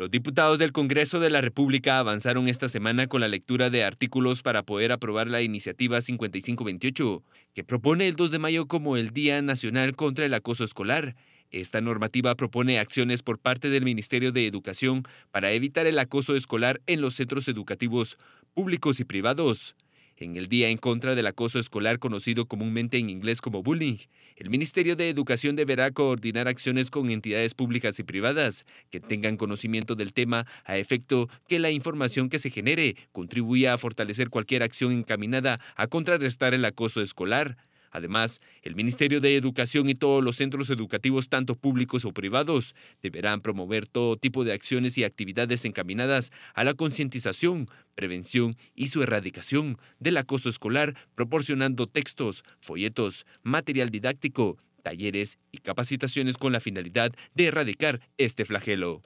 Los diputados del Congreso de la República avanzaron esta semana con la lectura de artículos para poder aprobar la iniciativa 5528, que propone el 2 de mayo como el Día Nacional contra el Acoso Escolar. Esta normativa propone acciones por parte del Ministerio de Educación para evitar el acoso escolar en los centros educativos públicos y privados. En el Día en contra del acoso escolar, conocido comúnmente en inglés como bullying, el Ministerio de Educación deberá coordinar acciones con entidades públicas y privadas que tengan conocimiento del tema a efecto que la información que se genere contribuya a fortalecer cualquier acción encaminada a contrarrestar el acoso escolar Además, el Ministerio de Educación y todos los centros educativos, tanto públicos o privados, deberán promover todo tipo de acciones y actividades encaminadas a la concientización, prevención y su erradicación del acoso escolar, proporcionando textos, folletos, material didáctico, talleres y capacitaciones con la finalidad de erradicar este flagelo.